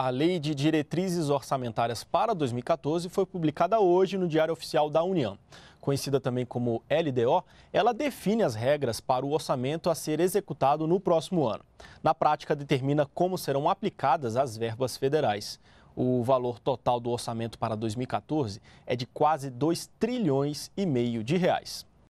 A Lei de Diretrizes Orçamentárias para 2014 foi publicada hoje no Diário Oficial da União. Conhecida também como LDO, ela define as regras para o orçamento a ser executado no próximo ano. Na prática, determina como serão aplicadas as verbas federais. O valor total do orçamento para 2014 é de quase 2 trilhões e meio de reais.